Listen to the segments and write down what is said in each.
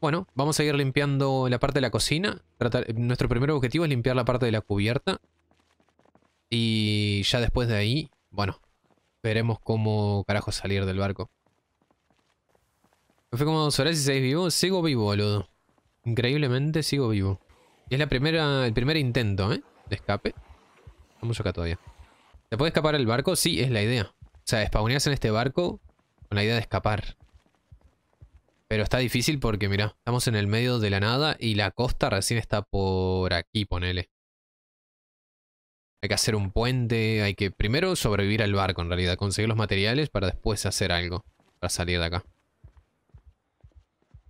Bueno, vamos a ir limpiando la parte de la cocina. nuestro primer objetivo es limpiar la parte de la cubierta. Y ya después de ahí, bueno, veremos cómo carajo salir del barco. fue como dos horas y seis vivos? Sigo vivo, boludo. Increíblemente sigo vivo. Y es la primera, el primer intento, ¿eh? De escape. Estamos acá todavía. ¿Se puede escapar el barco? Sí, es la idea. O sea, spawneas en este barco con la idea de escapar. Pero está difícil porque, mira, estamos en el medio de la nada y la costa recién está por aquí, ponele. Hay que hacer un puente, hay que primero sobrevivir al barco en realidad, conseguir los materiales para después hacer algo, para salir de acá.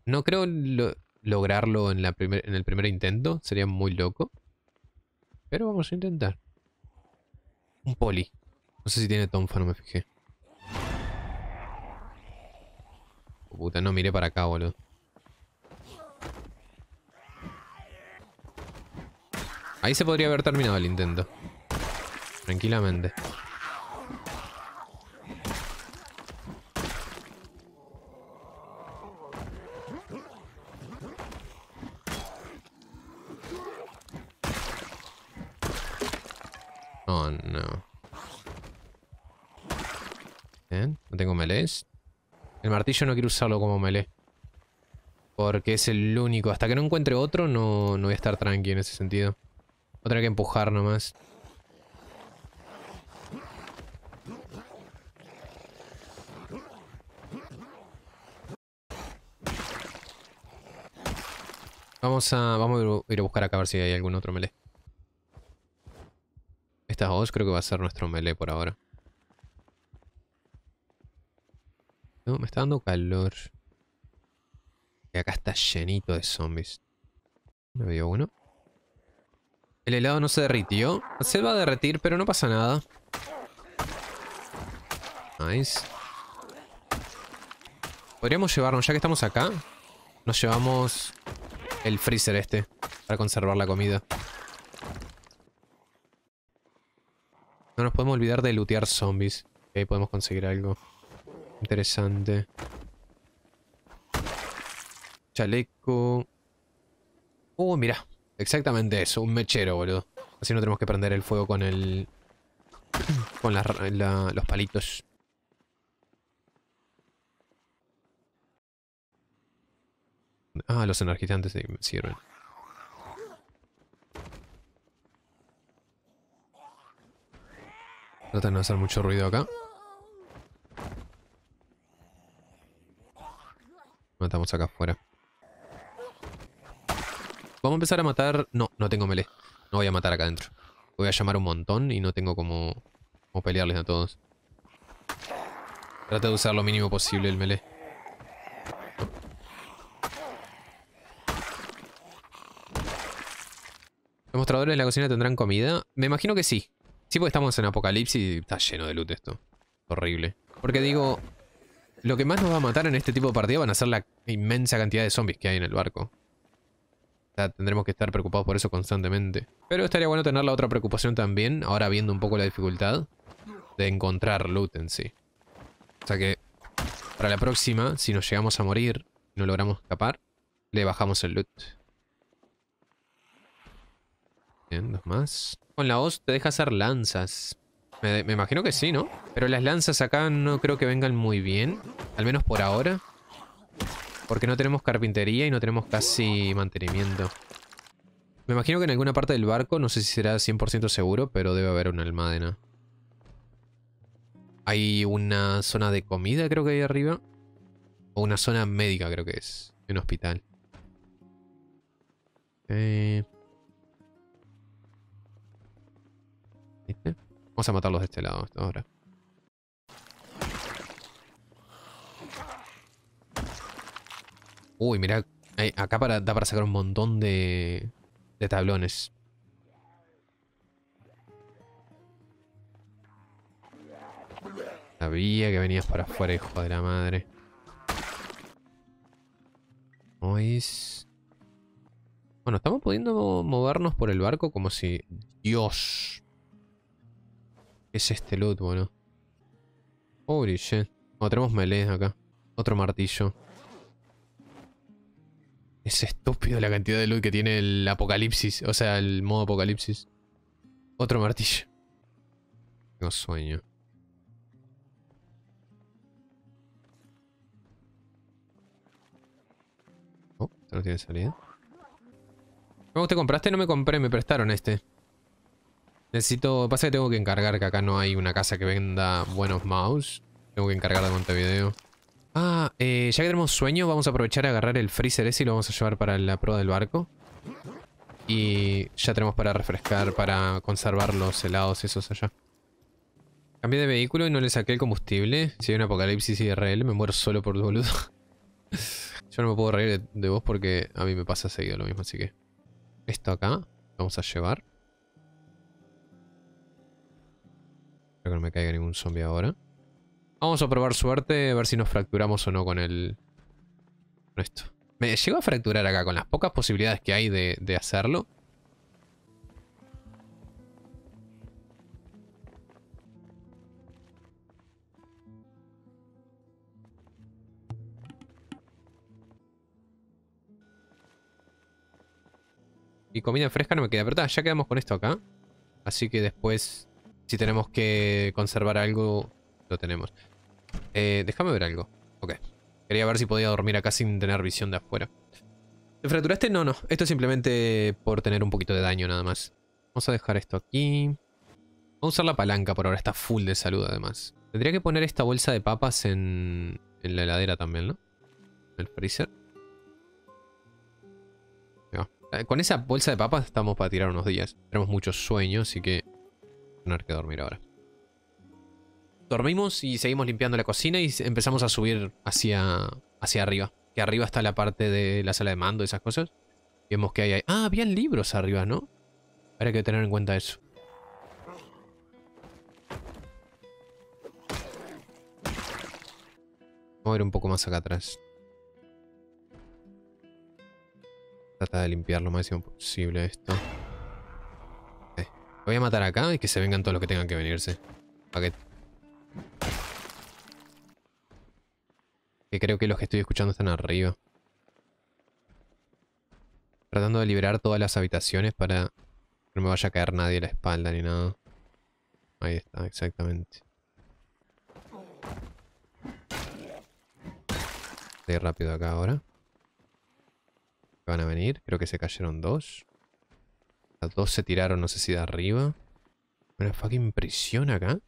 No creo lograrlo en, la en el primer intento, sería muy loco. Pero vamos a intentar. Un poli. No sé si tiene tonfa, no me fijé. puta, no miré para acá, boludo. Ahí se podría haber terminado el intento. Tranquilamente. yo no quiero usarlo como melee. Porque es el único. Hasta que no encuentre otro, no, no voy a estar tranqui en ese sentido. Voy a tener que empujar nomás. Vamos a, vamos a ir a buscar acá a ver si hay algún otro melee. esta dos creo que va a ser nuestro melee por ahora. me está dando calor. Y acá está llenito de zombies. Me veo uno. El helado no se derritió. Se va a derretir, pero no pasa nada. Nice. Podríamos llevarnos, ya que estamos acá, nos llevamos el freezer este para conservar la comida. No nos podemos olvidar de lootear zombies. Ahí podemos conseguir algo. Interesante. Chaleco. Uh mira. Exactamente eso. Un mechero, boludo. Así no tenemos que prender el fuego con el... Con los palitos. Ah, los energizantes sirven. No de hacer mucho ruido acá. Matamos acá afuera. Vamos a empezar a matar... No, no tengo melee. No voy a matar acá adentro. Voy a llamar un montón y no tengo como, como pelearles a todos. Trata de usar lo mínimo posible el melee. ¿Los mostradores de la cocina tendrán comida? Me imagino que sí. Sí, porque estamos en apocalipsis y está lleno de loot esto. Horrible. Porque digo, lo que más nos va a matar en este tipo de partida van a ser la inmensa cantidad de zombies que hay en el barco. O sea, tendremos que estar preocupados por eso constantemente. Pero estaría bueno tener la otra preocupación también, ahora viendo un poco la dificultad, de encontrar loot en sí. O sea que, para la próxima, si nos llegamos a morir y no logramos escapar, le bajamos el loot. Bien, dos más. Con la voz te deja hacer lanzas. Me, imagino que sí, ¿no? Pero las lanzas acá no creo que vengan muy bien. Al menos por ahora. Porque no tenemos carpintería y no tenemos casi mantenimiento. Me imagino que en alguna parte del barco, no sé si será 100% seguro, pero debe haber una almadena. Hay una zona de comida, creo que hay arriba. O una zona médica, creo que es. Un hospital. Eh... Este. Vamos a matarlos de este lado ahora. Uy, mira, acá da para sacar un montón de, de tablones. Sabía que venías para afuera, hijo de la madre. Mois... Bueno, estamos pudiendo movernos por el barco como si... Dios es este loot, bueno? Holy shit. tenemos melee acá. Otro martillo. Es estúpido la cantidad de loot que tiene el apocalipsis. O sea, el modo apocalipsis. Otro martillo. Tengo sueño. Oh, no tiene salida. ¿te compraste? No me compré, me prestaron este. Necesito... Pasa que tengo que encargar que acá no hay una casa que venda buenos mouse. Tengo que encargar de Montevideo. Ah, eh, ya que tenemos sueño, vamos a aprovechar a agarrar el freezer ese y lo vamos a llevar para la prueba del barco. Y ya tenemos para refrescar, para conservar los helados esos allá. Cambié de vehículo y no le saqué el combustible. Si hay un apocalipsis IRL, me muero solo por boludo. Yo no me puedo reír de, vos porque a mí me pasa seguido lo mismo, así que... Esto acá, lo vamos a llevar. que no me caiga ningún zombie ahora. Vamos a probar suerte, a ver si nos fracturamos o no con el... Con esto. Me llego a fracturar acá con las pocas posibilidades que hay de, hacerlo. Y comida fresca no me queda. Pero ya quedamos con esto acá. Así que después si tenemos que conservar algo, lo tenemos. Eh, déjame ver algo. Ok. Quería ver si podía dormir acá sin tener visión de afuera. ¿Te fracturaste? No, no. Esto es simplemente por tener un poquito de daño nada más. Vamos a dejar esto aquí. Vamos a usar la palanca por ahora. Está full de salud además. Tendría que poner esta bolsa de papas en, en la heladera también, ¿no? En el freezer. Eh, con esa bolsa de papas estamos para tirar unos días. Tenemos mucho sueño, así que que dormir ahora. Dormimos y seguimos limpiando la cocina y empezamos a subir hacia, hacia arriba. Que arriba está la parte de la sala de mando y esas cosas. Vemos que hay... ahí. Ah, habían libros arriba, ¿no? Habrá que tener en cuenta eso. Vamos a ir un poco más acá atrás. Trata de limpiar lo máximo posible esto. Voy a matar acá y que se vengan todos los que tengan que venirse. que... creo que los que estoy escuchando están arriba. Tratando de liberar todas las habitaciones para... Que no me vaya a caer nadie a la espalda ni nada. Ahí está, exactamente. Voy rápido acá ahora. Van a venir. Creo que se cayeron dos. Las dos se tiraron, no sé si de arriba. Una fucking prisión acá.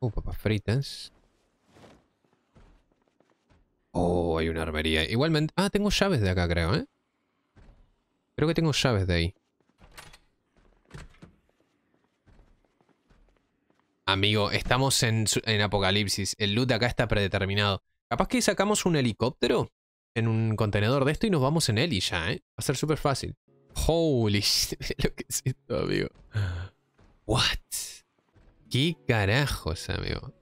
Uh, papas fritas. Oh, hay una armería. Igualmente... Ah, tengo llaves de acá, creo, ¿eh? Creo que tengo llaves de ahí. Amigo, estamos en, Apocalipsis. El loot de acá está predeterminado. Capaz que sacamos un helicóptero en un contenedor de esto y nos vamos en él y ya, ¿eh? Va a ser súper fácil. Holy shit, lo que es esto, amigo. What? ¿Qué carajos, amigo?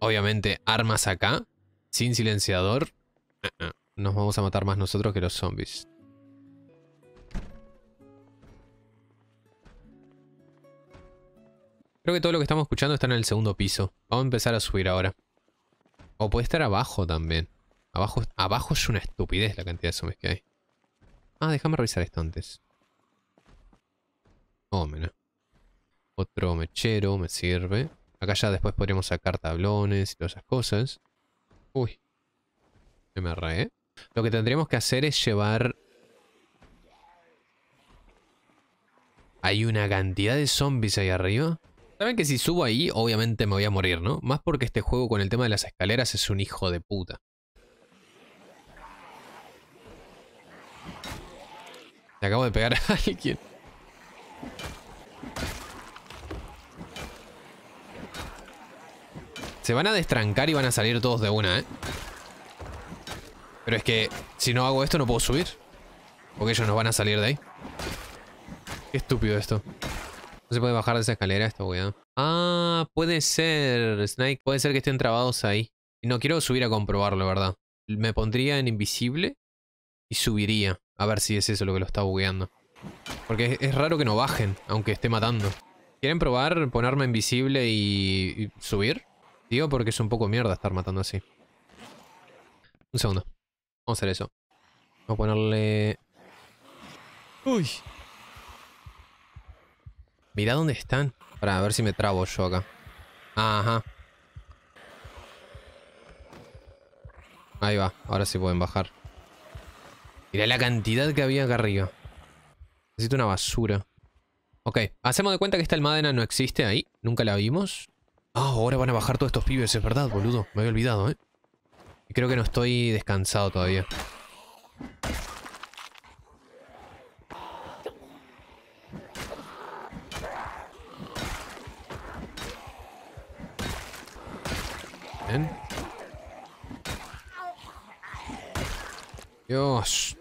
Obviamente, armas acá, sin silenciador. Eh, eh, nos vamos a matar más nosotros que los zombies. Creo que todo lo que estamos escuchando está en el segundo piso. Vamos a empezar a subir ahora. O puede estar abajo también. Abajo, abajo es una estupidez la cantidad de zombies que hay. Ah, déjame revisar esto antes. Oh, Otro mechero me sirve. Acá ya después podríamos sacar tablones y todas esas cosas. Uy. Me arrae. ¿eh? Lo que tendríamos que hacer es llevar... Hay una cantidad de zombies ahí arriba. Saben que si subo ahí, obviamente me voy a morir, ¿no? Más porque este juego con el tema de las escaleras es un hijo de puta. Le acabo de pegar a alguien. Se van a destrancar y van a salir todos de una, ¿eh? Pero es que si no hago esto no puedo subir. Porque ellos nos van a salir de ahí. Qué estúpido esto se puede bajar de esa escalera esta Ah, puede ser, Snake. Puede ser que estén trabados ahí. No, quiero subir a comprobarlo, ¿verdad? Me pondría en invisible y subiría. A ver si es eso lo que lo está bugueando. Porque es, raro que no bajen, aunque esté matando. ¿Quieren probar ponerme invisible y, y subir? Digo porque es un poco mierda estar matando así. Un segundo. Vamos a hacer eso. Vamos a ponerle... Uy, Mira dónde están. Para ver si me trabo yo acá. Ajá. Ahí va. Ahora sí pueden bajar. Mira la cantidad que había acá arriba. Necesito una basura. Ok. Hacemos de cuenta que esta almadena no existe ahí. Nunca la vimos. Ah, ahora van a bajar todos estos pibes. Es verdad, boludo. Me había olvidado, eh. Y creo que no estoy descansado todavía. Dios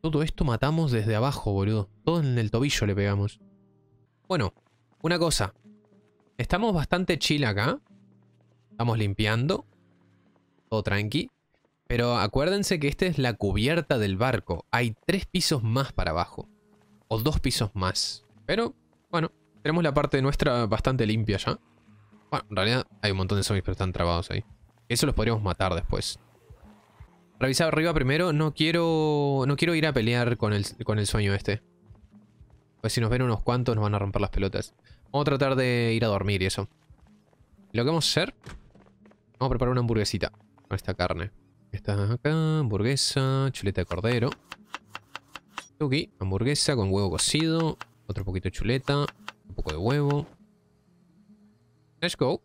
Todo esto matamos desde abajo, boludo. Todo en el tobillo le pegamos. Bueno, una cosa. Estamos bastante chill acá. Estamos limpiando. Todo tranqui. Pero acuérdense que esta es la cubierta del barco. Hay tres pisos más para abajo. O dos pisos más. Pero, bueno, tenemos la parte nuestra bastante limpia ya. Bueno, en realidad hay un montón de zombies, pero están trabados ahí. Eso los podríamos matar después. Revisar arriba primero. No quiero no quiero ir a pelear con el, con el sueño este. Pues si nos ven unos cuantos nos van a romper las pelotas. Vamos a tratar de ir a dormir y eso. Lo que vamos a hacer... Vamos a preparar una hamburguesita. Con esta carne. Esta acá. Hamburguesa. Chuleta de cordero. Tuki. Hamburguesa con huevo cocido. Otro poquito de chuleta. Un poco de huevo. Let's go.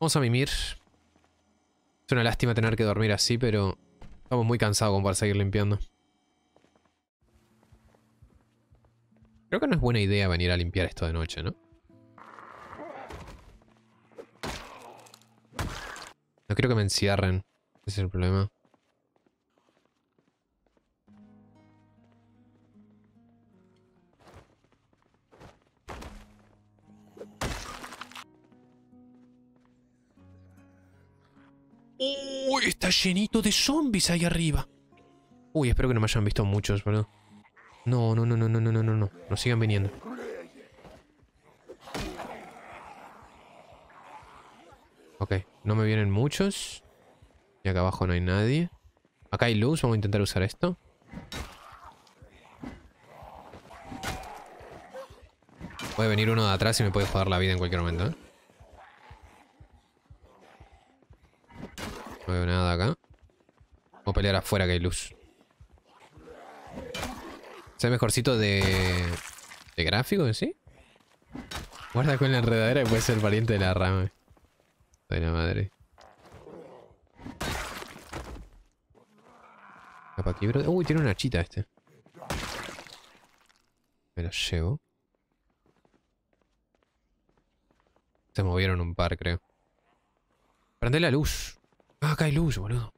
Vamos a mimir. Es una lástima tener que dormir así, pero estamos muy cansados con para seguir limpiando. Creo que no es buena idea venir a limpiar esto de noche, ¿no? No quiero que me encierren. Ese es el problema. Uy, está llenito de zombies ahí arriba. Uy, espero que no me hayan visto muchos, ¿verdad? No, no, no, no, no, no, no, no, no. sigan viniendo. Ok, no me vienen muchos. Y acá abajo no hay nadie. Acá hay luz, vamos a intentar usar esto. Puede venir uno de atrás y me puede joder la vida en cualquier momento, ¿eh? No veo nada acá. Vamos a pelear afuera que hay luz. ¿Es mejorcito de... de gráfico en sí? Guarda con la enredadera y puede ser valiente de la rama. De la madre. Uy, tiene una chita este. Me lo llevo. Se movieron un par, creo. Prende la luz. Ah, acá hay luz, boludo.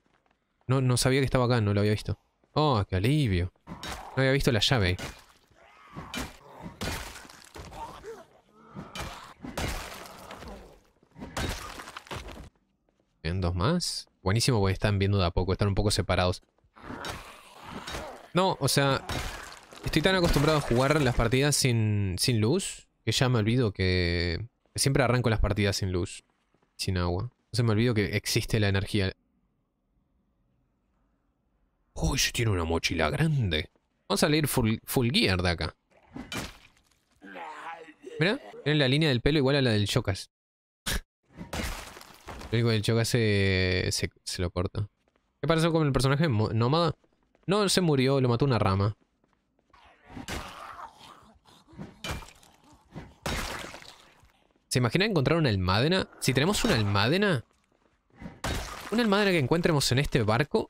No, no sabía que estaba acá, no lo había visto. Oh, qué alivio. No había visto la llave ahí. dos más. Buenísimo porque están viendo de a poco, están un poco separados. No, o sea, estoy tan acostumbrado a jugar las partidas sin, sin luz que ya me olvido que siempre arranco las partidas sin luz, sin agua se me olvidó que existe la energía. Uy, se tiene una mochila grande. Vamos a salir full, gear de acá. Mira, tiene la línea del pelo igual a la del Chocas. Lo único el Chocas se, se, lo corta. ¿Qué pasó con el personaje nómada? No, se murió, lo mató una rama. ¿Se imagina encontrar una almádena? Si tenemos una almádena... Una almádena que encuentremos en este barco...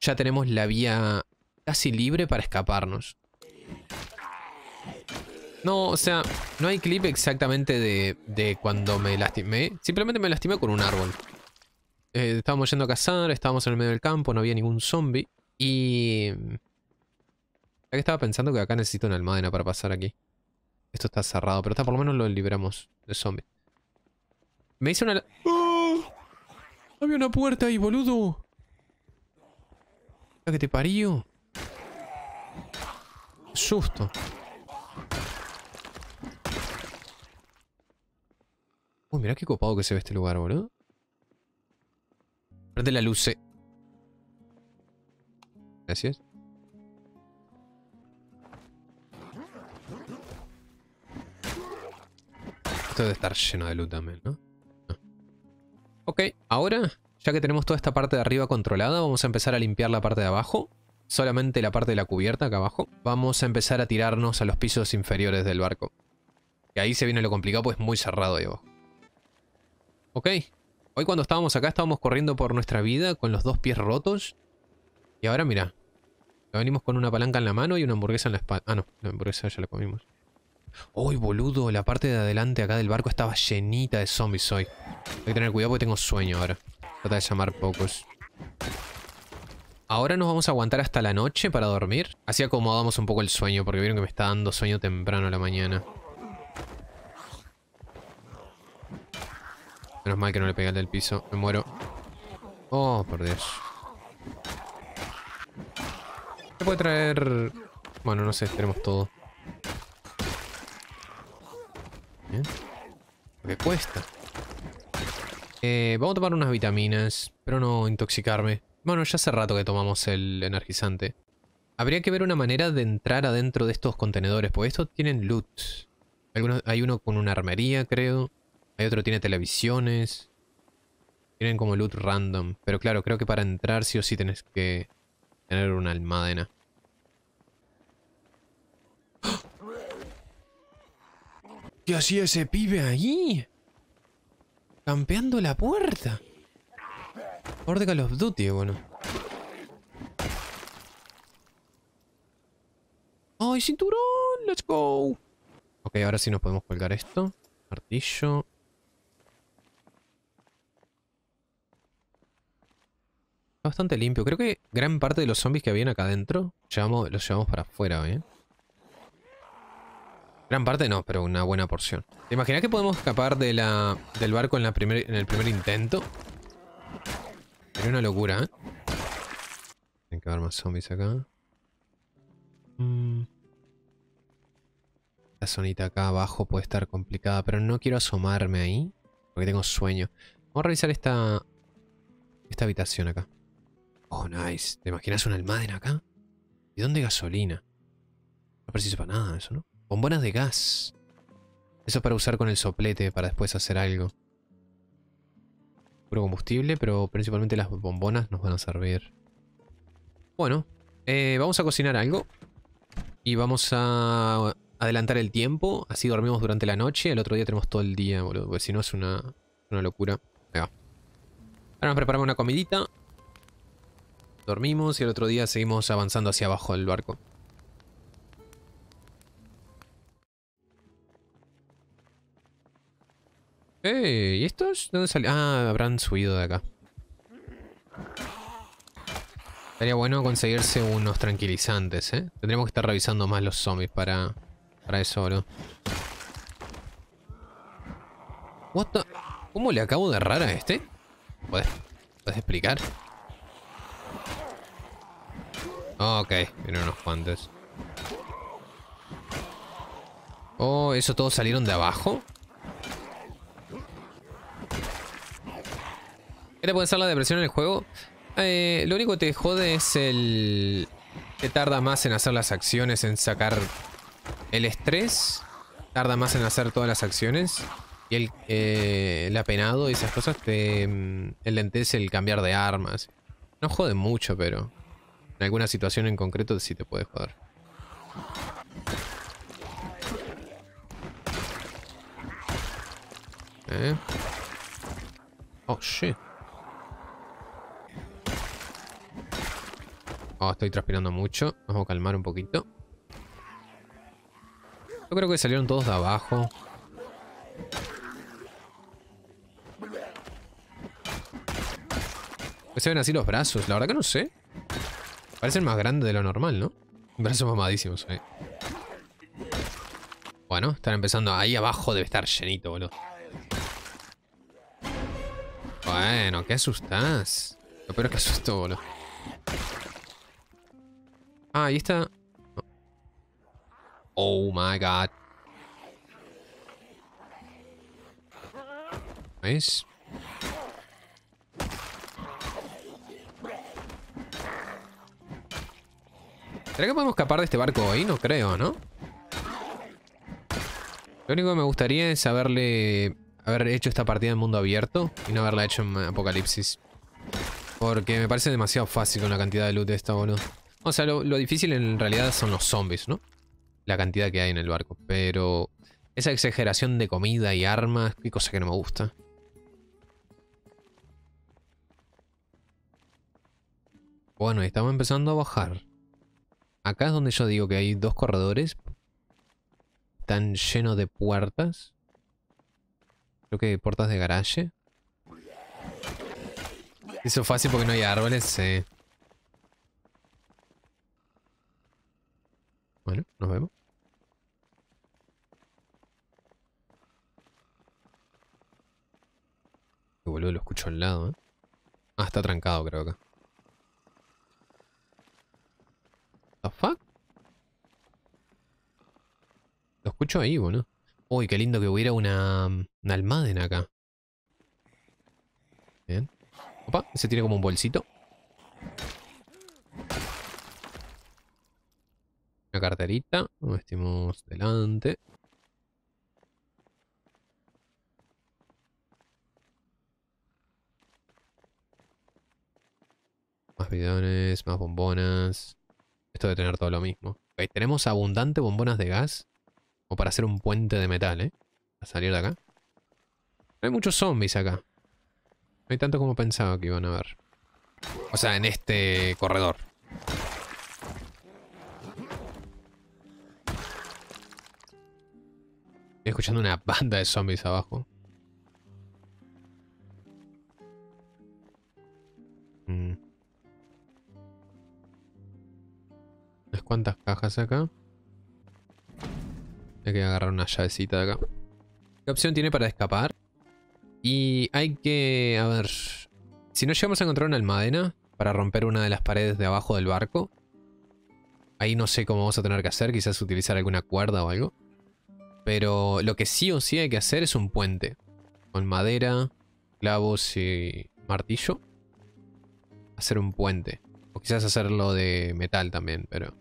Ya tenemos la vía casi libre para escaparnos. No, o sea, no hay clip exactamente de, cuando me lastimé. Simplemente me lastimé con un árbol. Eh, estábamos yendo a cazar, estábamos en el medio del campo, no había ningún zombie. Y... Mm, que estaba pensando que acá necesito una almádena para pasar aquí. Esto está cerrado, pero está, por lo menos lo liberamos de zombies. Me hice una... ¡Ah! Había una puerta ahí, boludo. ¿Qué que te parió? Susto. Uy, mirá qué copado que se ve este lugar, boludo. Prende la luz. Eh. Gracias. Esto debe estar lleno de loot también, ¿no? Ok, ahora, ya que tenemos toda esta parte de arriba controlada, vamos a empezar a limpiar la parte de abajo. Solamente la parte de la cubierta acá abajo. Vamos a empezar a tirarnos a los pisos inferiores del barco. Y ahí se viene lo complicado, pues muy cerrado ahí abajo. Ok. Hoy cuando estábamos acá estábamos corriendo por nuestra vida con los dos pies rotos. Y ahora mira. Venimos con una palanca en la mano y una hamburguesa en la espalda. Ah, no, la hamburguesa ya la comimos. Uy, boludo, la parte de adelante acá del barco estaba llenita de zombies hoy. Hay que tener cuidado porque tengo sueño ahora. Trata de llamar pocos. Ahora nos vamos a aguantar hasta la noche para dormir. Así acomodamos un poco el sueño, porque vieron que me está dando sueño temprano la mañana. Menos mal que no le pegué al del piso. Me muero. Oh, por Dios. ¿Qué puede traer...? Bueno, no sé, tenemos todo. que cuesta. Eh, vamos a tomar unas vitaminas. Pero no intoxicarme. Bueno, ya hace rato que tomamos el energizante. Habría que ver una manera de entrar adentro de estos contenedores. Porque estos tienen loot. hay uno con una armería, creo. Hay otro tiene televisiones. Tienen como loot random. Pero claro, creo que para entrar sí o sí tenés que tener una almadena. ¿Qué hacía ese pibe ahí? Campeando la puerta. Por de Call of Duty, bueno. ¡Ay, cinturón! ¡Let's go! Ok, ahora sí nos podemos colgar esto. Martillo. Está bastante limpio. Creo que gran parte de los zombies que habían acá adentro llevamos, los llevamos para afuera, ¿eh? Gran parte no, pero una buena porción. ¿Te imaginas que podemos escapar del barco en, el primer intento? Sería una locura, ¿eh? Tienen que haber más zombies acá. Esta mm. La zonita acá abajo puede estar complicada, pero no quiero asomarme ahí. Porque tengo sueño. Vamos a revisar esta, esta habitación acá. Oh, nice. ¿Te imaginas una almadena acá? ¿Y dónde gasolina? No preciso para nada eso, ¿no? Bombonas de gas. Eso es para usar con el soplete, para después hacer algo. Puro combustible, pero principalmente las bombonas nos van a servir. Bueno, eh, vamos a cocinar algo. Y vamos a adelantar el tiempo. Así dormimos durante la noche. El otro día tenemos todo el día, boludo. Porque si no es una, locura. Venga. Ahora nos preparamos una comidita. Dormimos y el otro día seguimos avanzando hacia abajo del barco. Eh, ¿y estos? ¿Dónde salió? Ah, habrán subido de acá. Estaría bueno conseguirse unos tranquilizantes, ¿eh? Tendremos que estar revisando más los zombies para, para eso, bro. ¿Cómo le acabo de errar a este? ¿Puedes, explicar? ok, vienen unos guantes. Oh, ¿eso todos salieron de abajo? ¿Qué te puede hacer la depresión en el juego? Eh, lo único que te jode es el... Que tarda más en hacer las acciones, en sacar el estrés. Tarda más en hacer todas las acciones. Y el, eh, apenado y esas cosas te mm, es el cambiar de armas. No jode mucho, pero... En alguna situación en concreto sí te puede joder. ¿Eh? Oh, shit. Oh, estoy transpirando mucho. Vamos a calmar un poquito. Yo creo que salieron todos de abajo. Se ven así los brazos. La verdad que no sé. Parecen más grandes de lo normal, ¿no? Brazos mamadísimos, eh. Bueno, están empezando. Ahí abajo debe estar llenito, boludo. Bueno, ¿qué asustás? Lo peor es que asustó, boludo. Ah, ahí está. Oh my god. ¿Ves? ¿Será que podemos escapar de este barco hoy? No creo, ¿no? Lo único que me gustaría es haberle haber hecho esta partida en mundo abierto y no haberla hecho en Apocalipsis. Porque me parece demasiado fácil con la cantidad de loot de esta, boludo. O sea, lo, difícil en realidad son los zombies, ¿no? La cantidad que hay en el barco. Pero esa exageración de comida y armas, qué cosa que no me gusta. Bueno, estamos empezando a bajar. Acá es donde yo digo que hay dos corredores. Están llenos de puertas. Creo que hay puertas de garaje. Eso es fácil porque no hay árboles, eh. Bueno, nos vemos. Que boludo, lo escucho al lado, ¿eh? Ah, está trancado, creo acá. ¿The fuck? Lo escucho ahí, boludo. Uy, qué lindo que hubiera una, una almádena acá. Bien. Opa, se tiene como un bolsito carterita. Nos vestimos delante. Más bidones, más bombonas. Esto de tener todo lo mismo. tenemos abundante bombonas de gas. O para hacer un puente de metal, ¿eh? a salir de acá. No hay muchos zombies acá. No hay tanto como pensaba que iban a haber. O sea, en este corredor. Estoy escuchando una banda de zombies abajo. ¿Cuántas mm. Unas cajas acá. Hay que agarrar una llavecita de acá. ¿Qué opción tiene para escapar? Y hay que... A ver... Si no llegamos a encontrar una almadena para romper una de las paredes de abajo del barco, ahí no sé cómo vamos a tener que hacer. Quizás utilizar alguna cuerda o algo. Pero lo que sí o sí hay que hacer es un puente. Con madera, clavos y martillo. Hacer un puente. O quizás hacerlo de metal también, pero...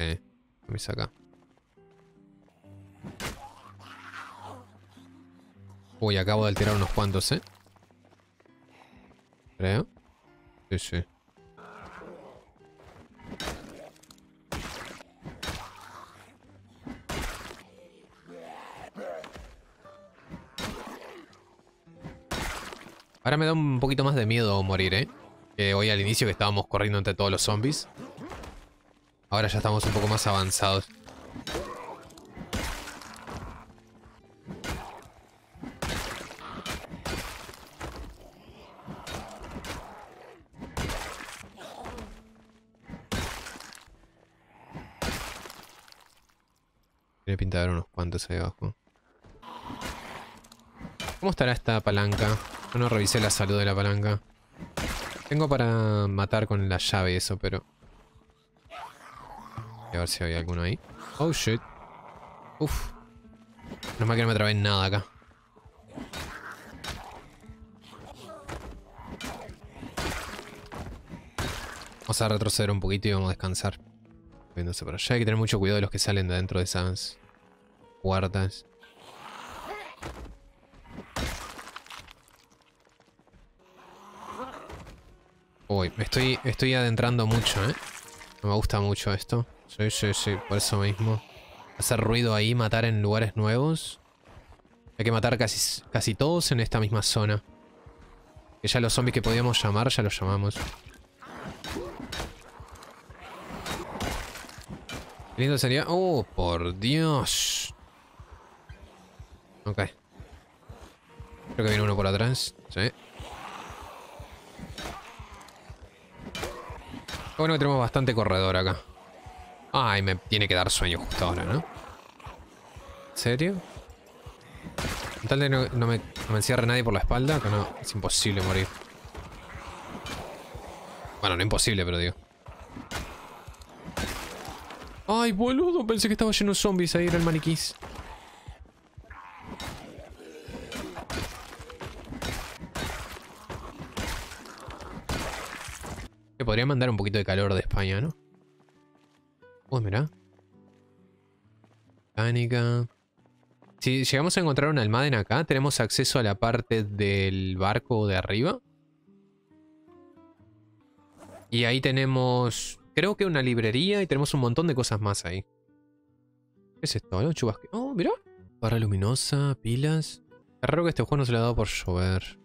Eh, me saca. Uy, acabo de alterar unos cuantos, ¿eh? Creo. Sí, sí. Ahora me da un poquito más de miedo morir, ¿eh? Que hoy al inicio que estábamos corriendo entre todos los zombies. Ahora ya estamos un poco más avanzados. Tiene pinta de unos cuantos ahí abajo. ¿Cómo estará esta palanca? no revisé la salud de la palanca. Tengo para matar con la llave eso, pero... A ver si hay alguno ahí. Oh, shit. Uf. No me que no me trabé nada acá. Vamos a retroceder un poquito y vamos a descansar. Viéndose por Hay que tener mucho cuidado de los que salen de dentro de esas puertas. estoy, estoy adentrando mucho, ¿eh? me gusta mucho esto. Sí, sí, sí, por eso mismo. Hacer ruido ahí, matar en lugares nuevos. Hay que matar casi, casi todos en esta misma zona. Que ya los zombies que podíamos llamar, ya los llamamos. Qué lindo sería... ¡Oh, por Dios! Ok. Creo que viene uno por atrás. Sí. bueno que tenemos bastante corredor acá. Ay, me tiene que dar sueño justo ahora, ¿no? ¿En serio? tal de no, me, encierre nadie por la espalda, que no, es imposible morir. Bueno, no imposible, pero digo. Ay, boludo, pensé que estaba lleno de zombies ahí, en el maniquís. podría mandar un poquito de calor de España, ¿no? Uy, mira. Mecánica. Si llegamos a encontrar un almaden acá, ¿tenemos acceso a la parte del barco de arriba? Y ahí tenemos... Creo que una librería y tenemos un montón de cosas más ahí. ¿Qué es esto? Un Chubasque. Oh, mira. Barra luminosa, pilas. Es raro que este juego no se le ha dado por llover.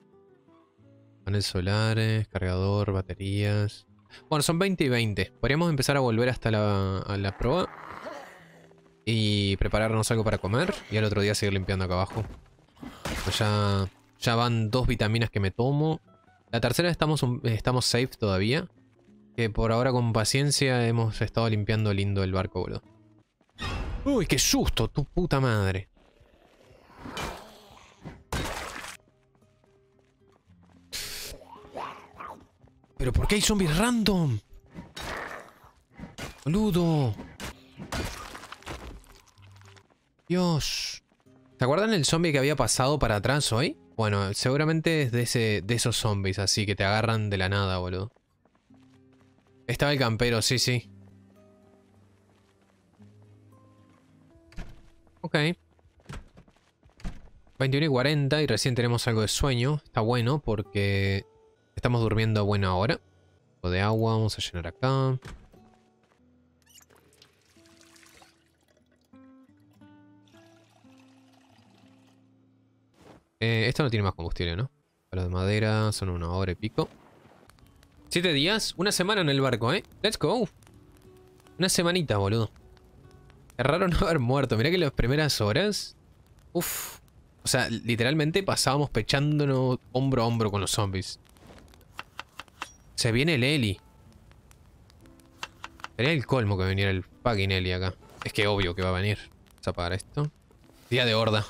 Paneles solares, cargador, baterías. Bueno, son 20 y 20. Podríamos empezar a volver hasta la, prueba proa. Y prepararnos algo para comer. Y al otro día seguir limpiando acá abajo. Pues ya, ya van dos vitaminas que me tomo. La tercera estamos, estamos safe todavía. Que por ahora con paciencia hemos estado limpiando lindo el barco, boludo. Uy, qué susto, tu puta madre. ¿Pero por qué hay zombies random? Boludo. Dios. ¿Se acuerdan el zombie que había pasado para atrás hoy? Bueno, seguramente es de, ese, de esos zombies, así que te agarran de la nada, boludo. Estaba el campero, sí, sí. Ok. 21 y 40 y recién tenemos algo de sueño. Está bueno porque Estamos durmiendo buena hora. Un poco de agua, vamos a llenar acá. Eh, esto no tiene más combustible, ¿no? Palos de madera son una hora y pico. Siete días, una semana en el barco, ¿eh? Let's go. Una semanita, boludo. Es raro no haber muerto. Mirá que las primeras horas... Uf. O sea, literalmente pasábamos pechándonos hombro a hombro con los zombies. Se viene el Eli. Sería el colmo que viniera el fucking Eli acá. Es que obvio que va a venir. Vamos a apagar esto. Día de horda.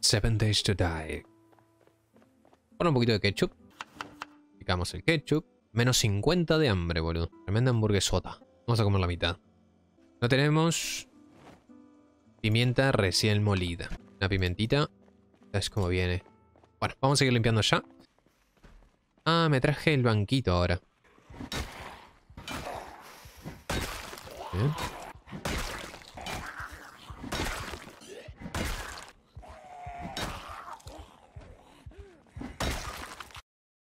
Seven days to die. Pon un poquito de ketchup. Picamos el ketchup. Menos 50 de hambre, boludo. Tremenda hamburguesota. Vamos a comer la mitad. No tenemos pimienta recién molida. Una pimentita. Es como viene. Bueno, vamos a seguir limpiando ya. Ah, me traje el banquito ahora.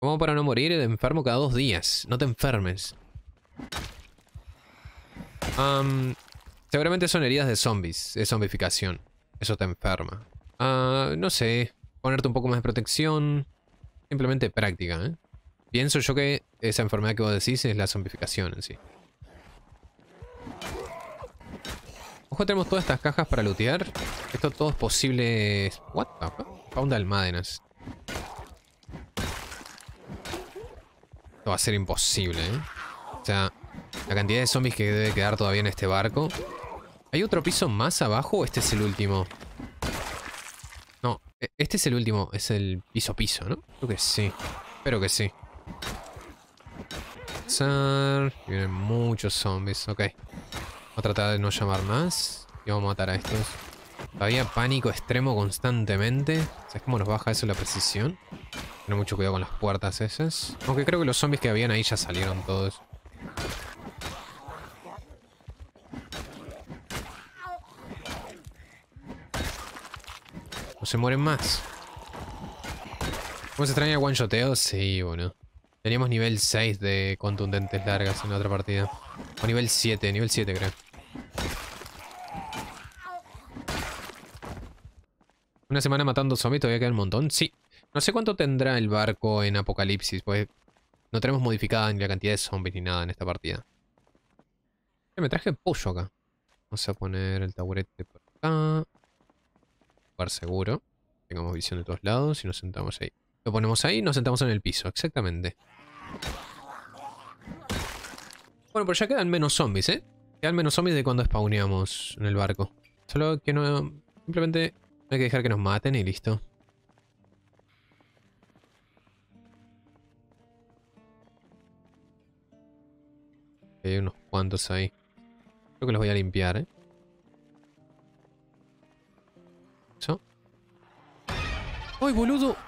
¿Cómo para no morir? De enfermo cada dos días. No te enfermes. seguramente son heridas de zombies. De zombificación. Eso te enferma. Ah, no sé. Ponerte un poco más de protección. Simplemente práctica, ¿eh? Pienso yo que esa enfermedad que vos decís es la zombificación en sí. Ojo, tenemos todas estas cajas para lootear. Esto todo es posible... What the fuck? Pound Esto va a ser imposible, ¿eh? O sea, la cantidad de zombies que debe quedar todavía en este barco. ¿Hay otro piso más abajo o este es el último? Eh, este es el último, es el piso piso, ¿no? Creo que sí. Espero que sí. Vienen muchos zombies, ok. Voy a tratar de no llamar más. Y vamos a matar a estos. Había pánico extremo constantemente. ¿Sabes cómo nos baja eso la precisión? Tener mucho cuidado con las puertas esas. Aunque creo que los zombies que habían ahí ya salieron todos. se mueren más. ¿Cómo se extraña el one-shoteo? Sí, bueno. Teníamos nivel 6 de contundentes largas en la otra partida. O nivel 7, nivel 7 creo. Una semana matando zombies, todavía queda un montón. Sí. No sé cuánto tendrá el barco en Apocalipsis, pues no tenemos modificada ni la cantidad de zombies ni nada en esta partida. Me traje pollo acá. Vamos a poner el taburete por acá seguro. Tengamos visión de todos lados y nos sentamos ahí. Lo ponemos ahí y nos sentamos en el piso, exactamente. Bueno, pero ya quedan menos zombies, ¿eh? Quedan menos zombies de cuando spawneamos en el barco. Solo que no... Simplemente hay que dejar que nos maten y listo. Hay unos cuantos ahí. Creo que los voy a limpiar, ¿eh? Ay, boludo.